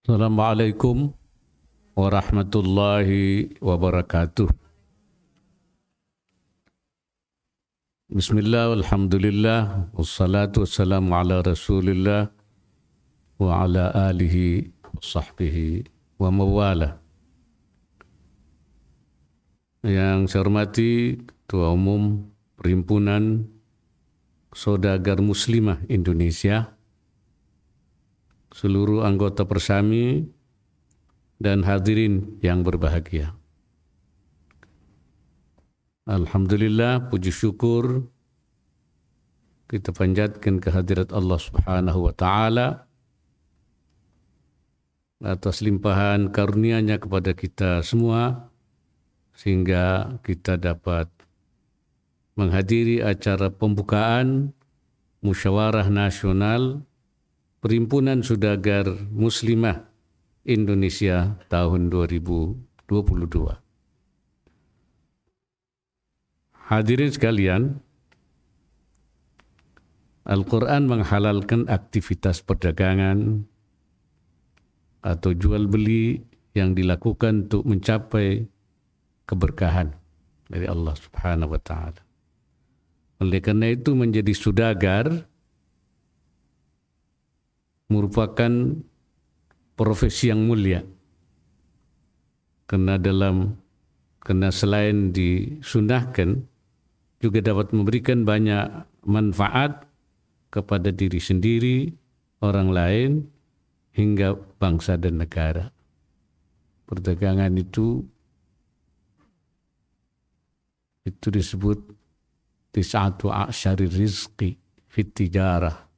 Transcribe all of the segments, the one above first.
Assalamualaikum warahmatullahi wabarakatuh. Bismillah, alhamdulillah, wassalatu wassalamu ala rasulillah wa ala alihi sahbihi wa mawala. Yang saya hormati Ketua Umum Perhimpunan Saudagar Muslimah Indonesia, seluruh anggota persami dan hadirin yang berbahagia. Alhamdulillah puji syukur kita panjatkan kehadirat Allah Subhanahu wa taala atas limpahan karunia-Nya kepada kita semua sehingga kita dapat menghadiri acara pembukaan musyawarah nasional Perimpunan Sudagar Muslimah Indonesia tahun 2022. Hadirin sekalian, Al-Quran menghalalkan aktivitas perdagangan atau jual beli yang dilakukan untuk mencapai keberkahan dari Allah Subhanahu wa taala. Oleh karena itu menjadi sudagar merupakan profesi yang mulia. Karena dalam karena selain disunahkan juga dapat memberikan banyak manfaat kepada diri sendiri, orang lain, hingga bangsa dan negara. Perdagangan itu itu disebut tisatu aksyari rizki fitijarah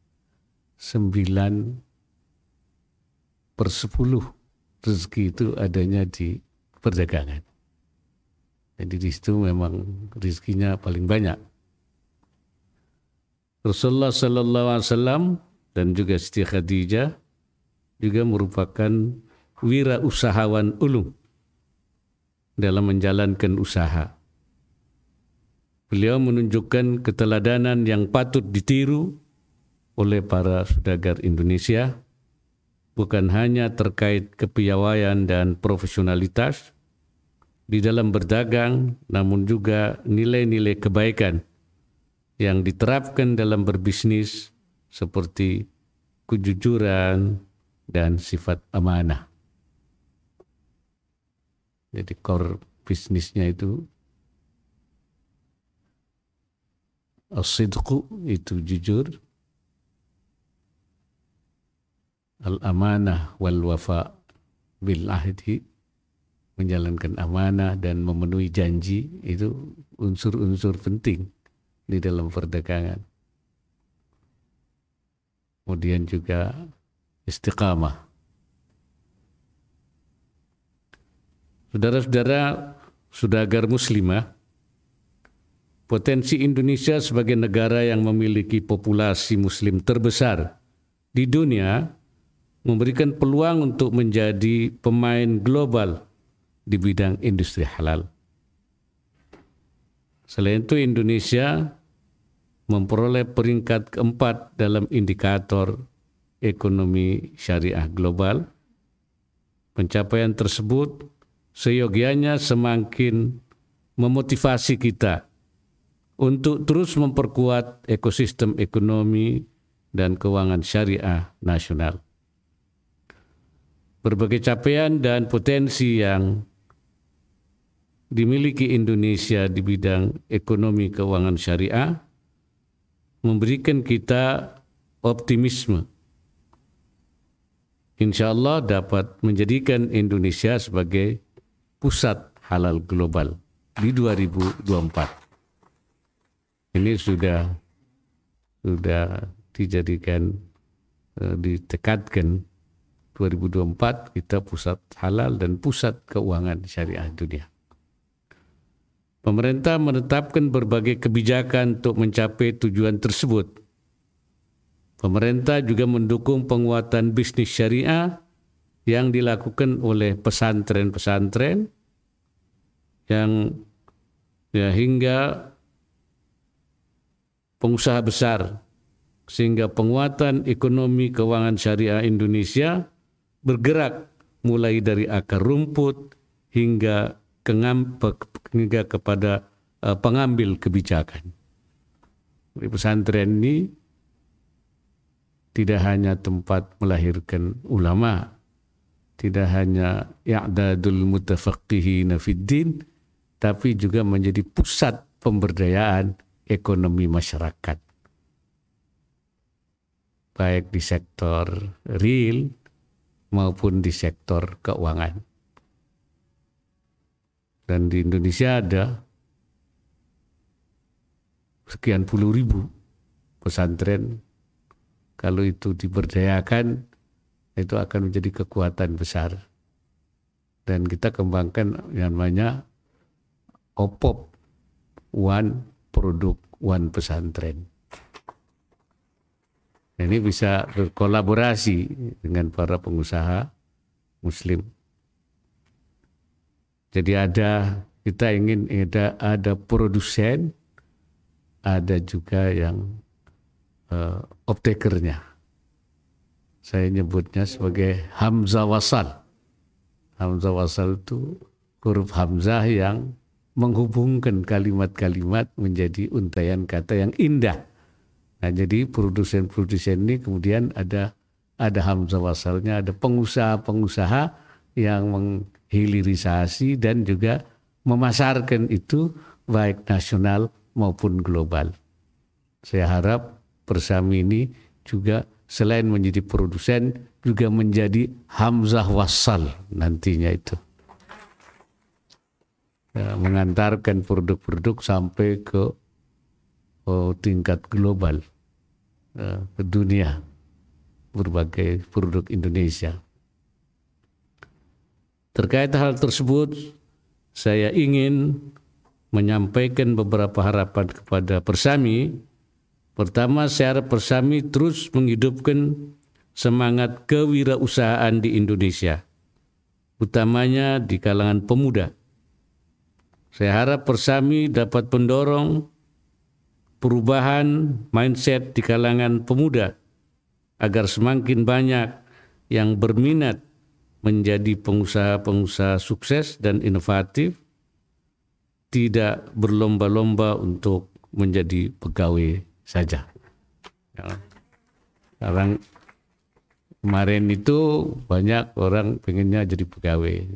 9 per 10 rezeki itu adanya di perdagangan. Jadi di situ memang rezekinya paling banyak. Rasulullah Sallallahu Alaihi Wasallam dan juga Siti Khadijah juga merupakan wira usahawan ulung dalam menjalankan usaha. Beliau menunjukkan keteladanan yang patut ditiru oleh para sudagar Indonesia bukan hanya terkait kepiawaian dan profesionalitas di dalam berdagang namun juga nilai-nilai kebaikan yang diterapkan dalam berbisnis seperti kejujuran dan sifat amanah. Jadi core bisnisnya itu asidku itu jujur, al-amanah wal wafa bil ahdi menjalankan amanah dan memenuhi janji itu unsur-unsur penting di dalam perdagangan. Kemudian juga istiqamah. Saudara-saudara, sudah agar muslimah, potensi Indonesia sebagai negara yang memiliki populasi muslim terbesar di dunia memberikan peluang untuk menjadi pemain global di bidang industri halal. Selain itu Indonesia memperoleh peringkat keempat dalam indikator ekonomi syariah global. Pencapaian tersebut seyogianya semakin memotivasi kita untuk terus memperkuat ekosistem ekonomi dan keuangan syariah nasional berbagai capaian dan potensi yang dimiliki Indonesia di bidang ekonomi keuangan syariah memberikan kita optimisme. Insya Allah dapat menjadikan Indonesia sebagai pusat halal global di 2024. Ini sudah sudah dijadikan eh, ditekatkan 2024 kita pusat halal dan pusat keuangan syariah dunia. Pemerintah menetapkan berbagai kebijakan untuk mencapai tujuan tersebut. Pemerintah juga mendukung penguatan bisnis syariah yang dilakukan oleh pesantren-pesantren yang ya hingga pengusaha besar sehingga penguatan ekonomi keuangan syariah Indonesia bergerak mulai dari akar rumput hingga hingga kepada eh, pengambil kebijakan. Di pesantren ini tidak hanya tempat melahirkan ulama, tidak hanya ya'dadul mutafaqihina fiddin, tapi juga menjadi pusat pemberdayaan ekonomi masyarakat. Baik di sektor real maupun di sektor keuangan. Dan di Indonesia ada sekian puluh ribu pesantren. Kalau itu diberdayakan, itu akan menjadi kekuatan besar. Dan kita kembangkan yang namanya OPOP, One Product, One Pesantren. Ini bisa berkolaborasi dengan para pengusaha muslim. Jadi ada kita ingin ada ada produsen, ada juga yang uh, eh, optekernya. Saya nyebutnya sebagai Hamzah Wasal. Hamzah Wasal itu huruf Hamzah yang menghubungkan kalimat-kalimat menjadi untayan kata yang indah Nah, jadi produsen-produsen ini kemudian ada ada hamzah wasalnya, ada pengusaha-pengusaha yang menghilirisasi dan juga memasarkan itu baik nasional maupun global. Saya harap Persami ini juga selain menjadi produsen juga menjadi hamzah wasal nantinya itu. Ya, mengantarkan produk-produk sampai ke oh, tingkat global ke dunia berbagai produk Indonesia. Terkait hal tersebut, saya ingin menyampaikan beberapa harapan kepada Persami. Pertama, saya harap Persami terus menghidupkan semangat kewirausahaan di Indonesia, utamanya di kalangan pemuda. Saya harap Persami dapat mendorong perubahan mindset di kalangan pemuda agar semakin banyak yang berminat menjadi pengusaha-pengusaha sukses dan inovatif tidak berlomba-lomba untuk menjadi pegawai saja. Ya. Sekarang kemarin itu banyak orang pengennya jadi pegawai.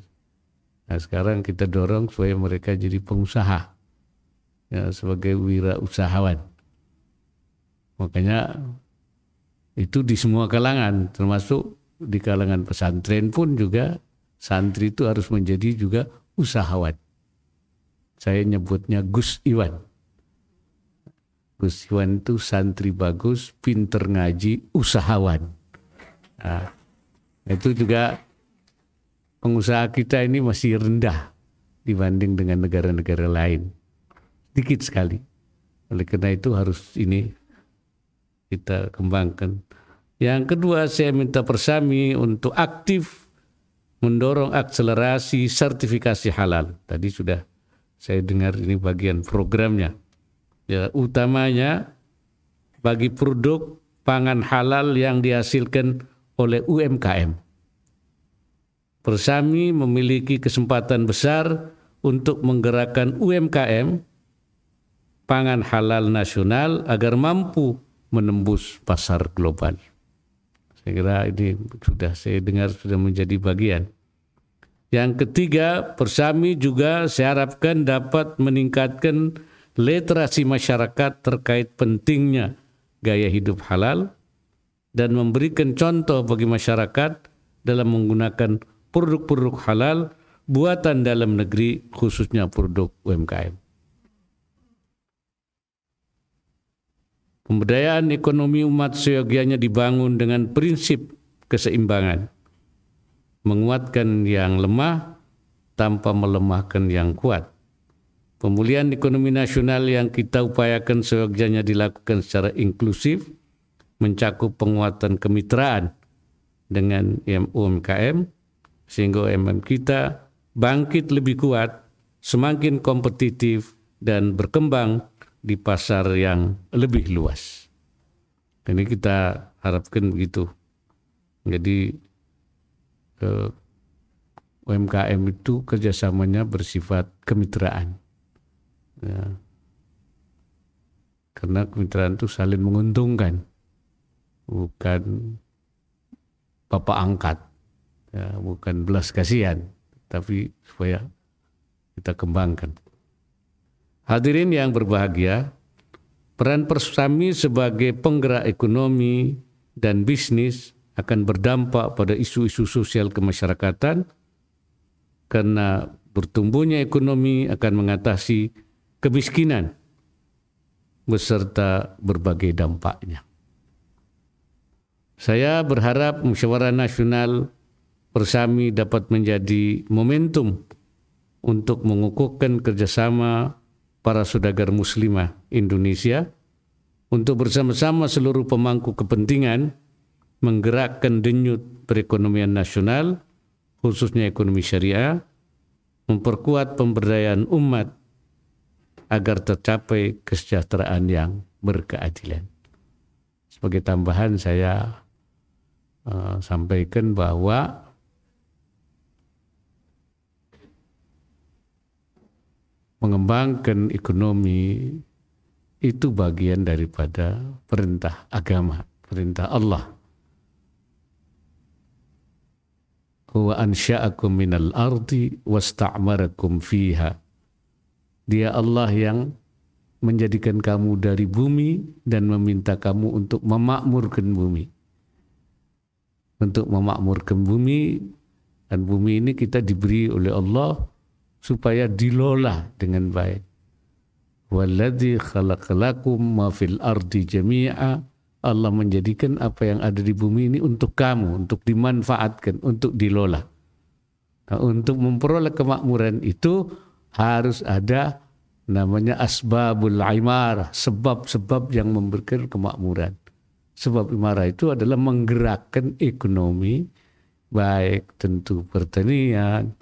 Nah sekarang kita dorong supaya mereka jadi pengusaha ya, sebagai wira usahawan Makanya itu di semua kalangan, termasuk di kalangan pesantren pun juga santri itu harus menjadi juga usahawan. Saya nyebutnya Gus Iwan. Gus Iwan itu santri bagus, pinter ngaji, usahawan. Nah, itu juga pengusaha kita ini masih rendah dibanding dengan negara-negara lain sedikit sekali. Oleh karena itu harus ini kita kembangkan. Yang kedua, saya minta Persami untuk aktif mendorong akselerasi sertifikasi halal. Tadi sudah saya dengar ini bagian programnya. Ya, utamanya bagi produk pangan halal yang dihasilkan oleh UMKM. Persami memiliki kesempatan besar untuk menggerakkan UMKM pangan halal nasional agar mampu menembus pasar global. Saya kira ini sudah saya dengar sudah menjadi bagian. Yang ketiga, Persami juga saya harapkan dapat meningkatkan literasi masyarakat terkait pentingnya gaya hidup halal dan memberikan contoh bagi masyarakat dalam menggunakan produk-produk halal buatan dalam negeri khususnya produk UMKM. Pemberdayaan ekonomi umat seyogianya dibangun dengan prinsip keseimbangan. Menguatkan yang lemah tanpa melemahkan yang kuat. Pemulihan ekonomi nasional yang kita upayakan seyogianya dilakukan secara inklusif, mencakup penguatan kemitraan dengan UMKM, sehingga UMKM kita bangkit lebih kuat, semakin kompetitif dan berkembang di pasar yang lebih luas. Ini kita harapkan begitu. Jadi eh, UMKM itu kerjasamanya bersifat kemitraan. Ya. Karena kemitraan itu saling menguntungkan, bukan bapak angkat, ya, bukan belas kasihan, tapi supaya kita kembangkan. Hadirin yang berbahagia, peran persami sebagai penggerak ekonomi dan bisnis akan berdampak pada isu-isu sosial kemasyarakatan karena bertumbuhnya ekonomi akan mengatasi kemiskinan beserta berbagai dampaknya. Saya berharap musyawarah nasional persami dapat menjadi momentum untuk mengukuhkan kerjasama para saudagar muslimah Indonesia untuk bersama-sama seluruh pemangku kepentingan menggerakkan denyut perekonomian nasional khususnya ekonomi syariah memperkuat pemberdayaan umat agar tercapai kesejahteraan yang berkeadilan. Sebagai tambahan saya uh, sampaikan bahwa mengembangkan ekonomi itu bagian daripada perintah agama, perintah Allah. Huwa ansha'akum minal ardi wasta'marakum fiha. Dia Allah yang menjadikan kamu dari bumi dan meminta kamu untuk memakmurkan bumi. Untuk memakmurkan bumi dan bumi ini kita diberi oleh Allah supaya dilola dengan baik. Waladhi khalaqalakum ma fil ardi jami'a. Allah menjadikan apa yang ada di bumi ini untuk kamu, untuk dimanfaatkan, untuk dilola. Nah, untuk memperoleh kemakmuran itu harus ada namanya asbabul imarah, sebab-sebab yang memberikan kemakmuran. Sebab imarah itu adalah menggerakkan ekonomi, baik tentu pertanian,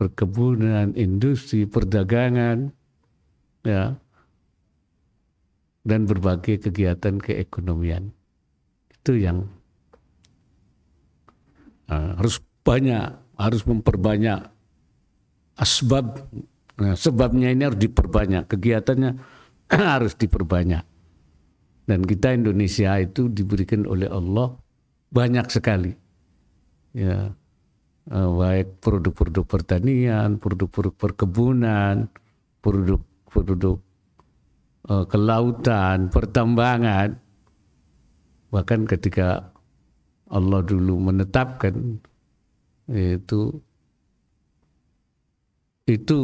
perkebunan, industri, perdagangan, ya, dan berbagai kegiatan keekonomian. Itu yang uh, harus banyak, harus memperbanyak asbab. Nah, sebabnya ini harus diperbanyak, kegiatannya harus diperbanyak. Dan kita Indonesia itu diberikan oleh Allah banyak sekali. Ya, Eh, baik produk-produk pertanian, produk-produk perkebunan, produk-produk eh, kelautan, pertambangan. Bahkan ketika Allah dulu menetapkan itu itu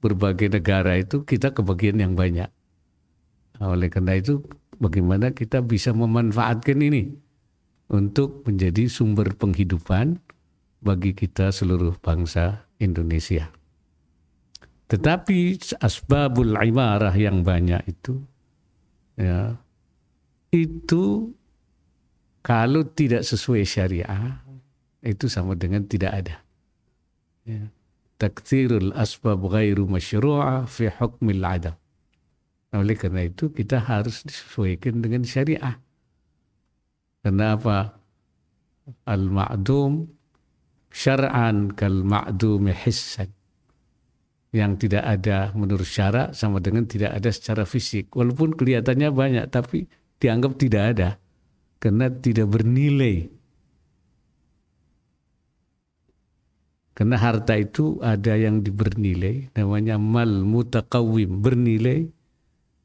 berbagai negara itu kita kebagian yang banyak. Nah, oleh karena itu bagaimana kita bisa memanfaatkan ini untuk menjadi sumber penghidupan bagi kita seluruh bangsa Indonesia. Tetapi asbabul imarah yang banyak itu, ya, itu kalau tidak sesuai syariah, itu sama dengan tidak ada. Ya. Taktirul asbab ghairu masyru'a fi hukmil adam. Nah, oleh karena itu kita harus disesuaikan dengan syariah. Kenapa Al-ma'dum syaraan kal ma'dumi hissan yang tidak ada menurut syara sama dengan tidak ada secara fisik walaupun kelihatannya banyak tapi dianggap tidak ada karena tidak bernilai karena harta itu ada yang dibernilai namanya mal mutakawim bernilai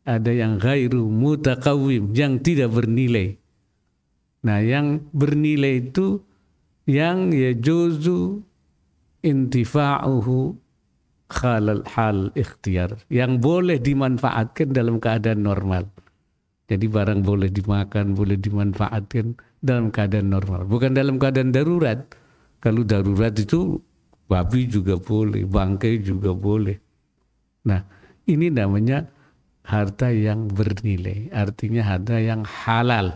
ada yang gairu mutakawim yang tidak bernilai nah yang bernilai itu yang ya juzu intifa'uhu khalal hal ikhtiar yang boleh dimanfaatkan dalam keadaan normal. Jadi barang boleh dimakan, boleh dimanfaatkan dalam keadaan normal, bukan dalam keadaan darurat. Kalau darurat itu babi juga boleh, bangkai juga boleh. Nah, ini namanya harta yang bernilai, artinya harta yang halal.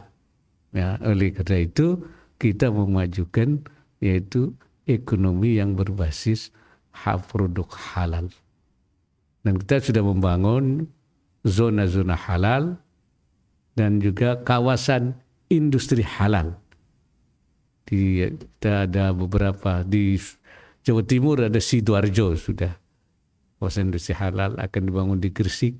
Ya, oleh karena itu kita memajukan yaitu ekonomi yang berbasis hak produk halal. Dan kita sudah membangun zona-zona halal dan juga kawasan industri halal. Di, kita ada beberapa di Jawa Timur ada Sidoarjo sudah kawasan industri halal akan dibangun di Gresik.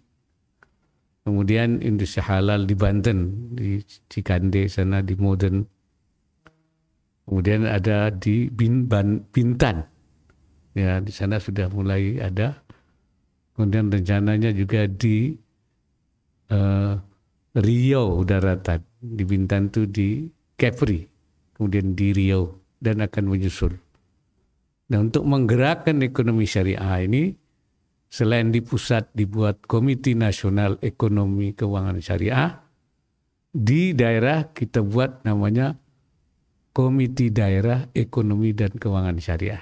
Kemudian industri halal di Banten, di Cikande sana di Modern Kemudian ada di Bin, Bintan. Ya, di sana sudah mulai ada. Kemudian rencananya juga di uh, Riau daratan. Di Bintan itu di Kepri. Kemudian di Riau. Dan akan menyusul. Nah untuk menggerakkan ekonomi syariah ini, selain di pusat dibuat Komite Nasional Ekonomi Keuangan Syariah, di daerah kita buat namanya Komite Daerah Ekonomi dan Keuangan Syariah.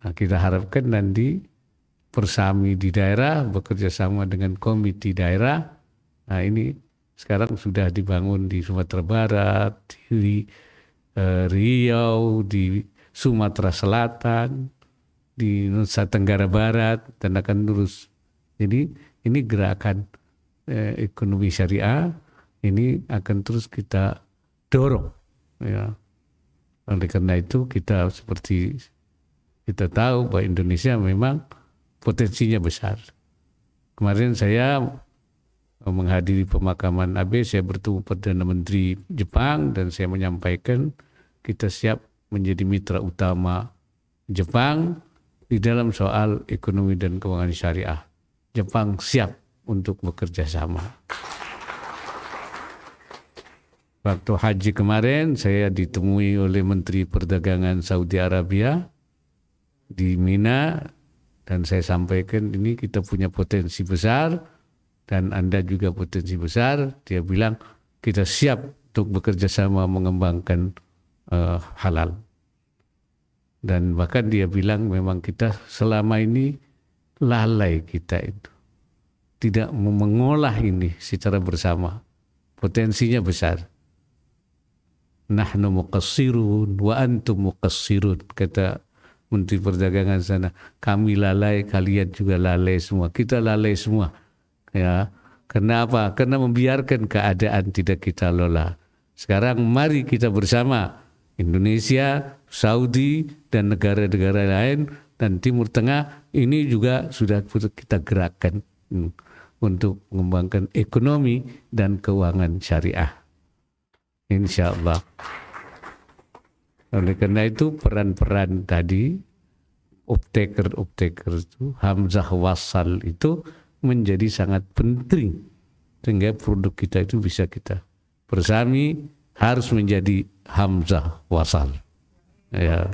Nah, kita harapkan nanti persami di daerah bekerja sama dengan Komite daerah. Nah, ini sekarang sudah dibangun di Sumatera Barat, di eh, Riau, di Sumatera Selatan, di Nusa Tenggara Barat, dan akan terus. Jadi ini gerakan eh, ekonomi syariah ini akan terus kita dorong. Ya. Oleh karena itu kita seperti kita tahu bahwa Indonesia memang potensinya besar. Kemarin saya eh, menghadiri pemakaman AB, saya bertemu Perdana Menteri Jepang dan saya menyampaikan kita siap menjadi mitra utama Jepang di dalam soal ekonomi dan keuangan syariah. Jepang siap untuk bekerja sama waktu haji kemarin saya ditemui oleh Menteri Perdagangan Saudi Arabia di Mina dan saya sampaikan ini kita punya potensi besar dan Anda juga potensi besar. Dia bilang kita siap untuk bekerja sama mengembangkan uh, halal. Dan bahkan dia bilang memang kita selama ini lalai kita itu. Tidak mengolah ini secara bersama. Potensinya besar nahnu muqassirun wa antum muqassirun kata Menteri Perdagangan sana kami lalai kalian juga lalai semua kita lalai semua ya kenapa karena membiarkan keadaan tidak kita lola sekarang mari kita bersama Indonesia, Saudi dan negara-negara lain dan Timur Tengah ini juga sudah kita gerakkan hmm, untuk mengembangkan ekonomi dan keuangan syariah. Insya Allah. Oleh karena itu peran-peran tadi Upteker-upteker itu Hamzah Wasal itu menjadi sangat penting sehingga produk kita itu bisa kita bersami harus menjadi Hamzah Wasal. Ya.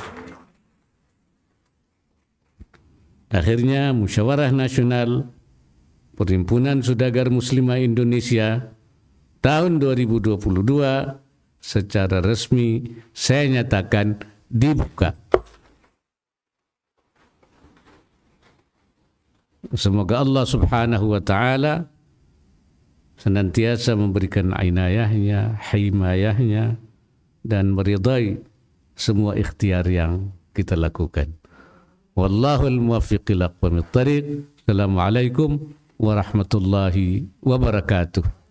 Akhirnya musyawarah nasional Perhimpunan Sudagar Muslimah Indonesia tahun 2022 secara resmi saya nyatakan dibuka. Semoga Allah Subhanahu wa taala senantiasa memberikan inayahnya, himayahnya dan meridai semua ikhtiar yang kita lakukan. al muwaffiq ila aqwamit tariq. Assalamualaikum warahmatullahi wabarakatuh.